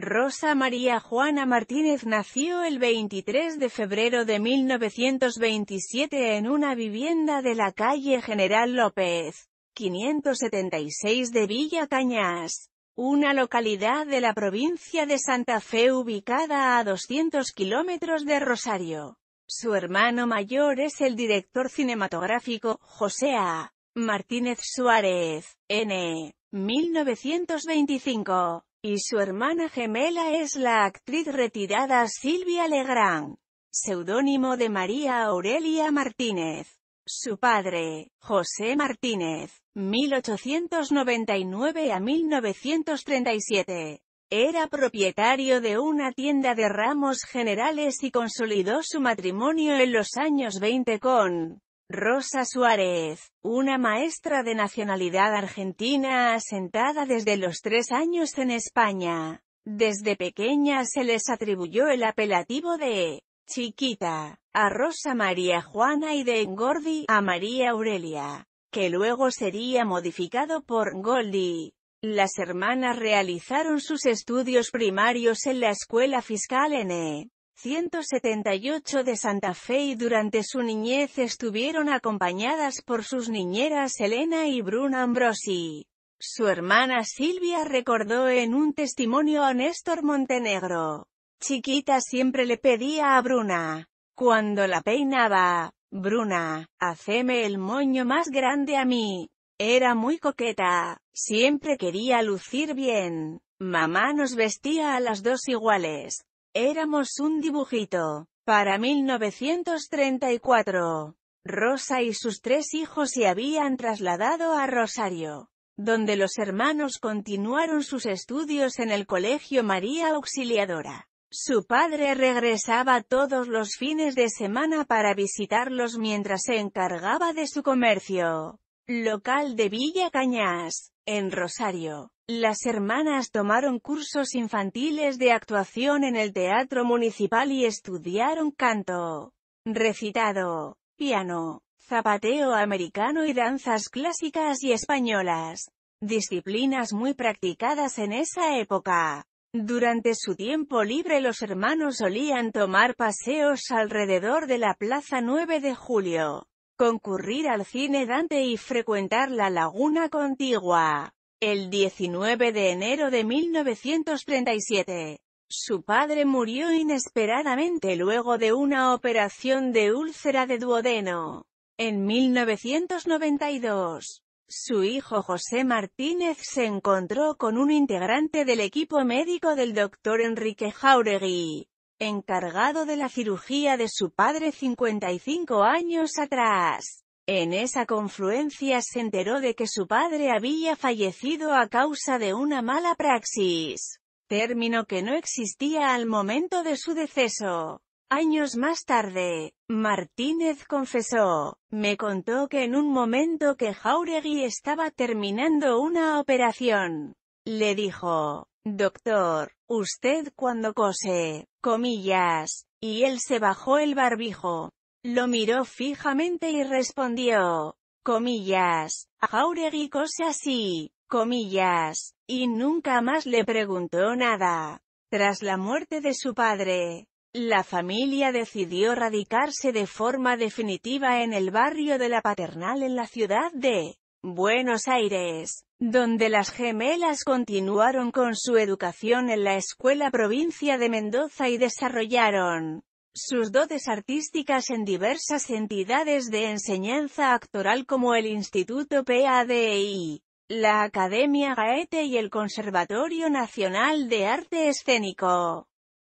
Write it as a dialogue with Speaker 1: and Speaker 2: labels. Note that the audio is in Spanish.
Speaker 1: Rosa María Juana Martínez nació el 23 de febrero de 1927 en una vivienda de la calle General López, 576 de Villa Cañas, una localidad de la provincia de Santa Fe ubicada a 200 kilómetros de Rosario. Su hermano mayor es el director cinematográfico, José A. Martínez Suárez, N. 1925 y su hermana gemela es la actriz retirada Silvia Legrand, seudónimo de María Aurelia Martínez. Su padre, José Martínez, 1899 a 1937, era propietario de una tienda de ramos generales y consolidó su matrimonio en los años 20 con Rosa Suárez, una maestra de nacionalidad argentina asentada desde los tres años en España. Desde pequeña se les atribuyó el apelativo de Chiquita, a Rosa María Juana y de Engordi, a María Aurelia, que luego sería modificado por Goldi Las hermanas realizaron sus estudios primarios en la escuela fiscal N. 178 de Santa Fe y durante su niñez estuvieron acompañadas por sus niñeras Elena y Bruna Ambrosi. Su hermana Silvia recordó en un testimonio a Néstor Montenegro. Chiquita siempre le pedía a Bruna, cuando la peinaba, Bruna, haceme el moño más grande a mí. Era muy coqueta, siempre quería lucir bien. Mamá nos vestía a las dos iguales, Éramos un dibujito. Para 1934, Rosa y sus tres hijos se habían trasladado a Rosario, donde los hermanos continuaron sus estudios en el Colegio María Auxiliadora. Su padre regresaba todos los fines de semana para visitarlos mientras se encargaba de su comercio local de Villa Cañas, en Rosario. Las hermanas tomaron cursos infantiles de actuación en el Teatro Municipal y estudiaron canto, recitado, piano, zapateo americano y danzas clásicas y españolas, disciplinas muy practicadas en esa época. Durante su tiempo libre los hermanos solían tomar paseos alrededor de la Plaza 9 de Julio, concurrir al cine Dante y frecuentar la laguna contigua. El 19 de enero de 1937, su padre murió inesperadamente luego de una operación de úlcera de duodeno. En 1992, su hijo José Martínez se encontró con un integrante del equipo médico del doctor Enrique Jauregui, encargado de la cirugía de su padre 55 años atrás. En esa confluencia se enteró de que su padre había fallecido a causa de una mala praxis, término que no existía al momento de su deceso. Años más tarde, Martínez confesó, me contó que en un momento que Jauregui estaba terminando una operación, le dijo, doctor, usted cuando cose, comillas, y él se bajó el barbijo, lo miró fijamente y respondió, comillas, Jauregui Cosas así, comillas, y nunca más le preguntó nada. Tras la muerte de su padre, la familia decidió radicarse de forma definitiva en el barrio de la Paternal en la ciudad de Buenos Aires, donde las gemelas continuaron con su educación en la escuela provincia de Mendoza y desarrollaron sus dotes artísticas en diversas entidades de enseñanza actoral como el Instituto PADI, e la Academia Gaete y el Conservatorio Nacional de Arte Escénico.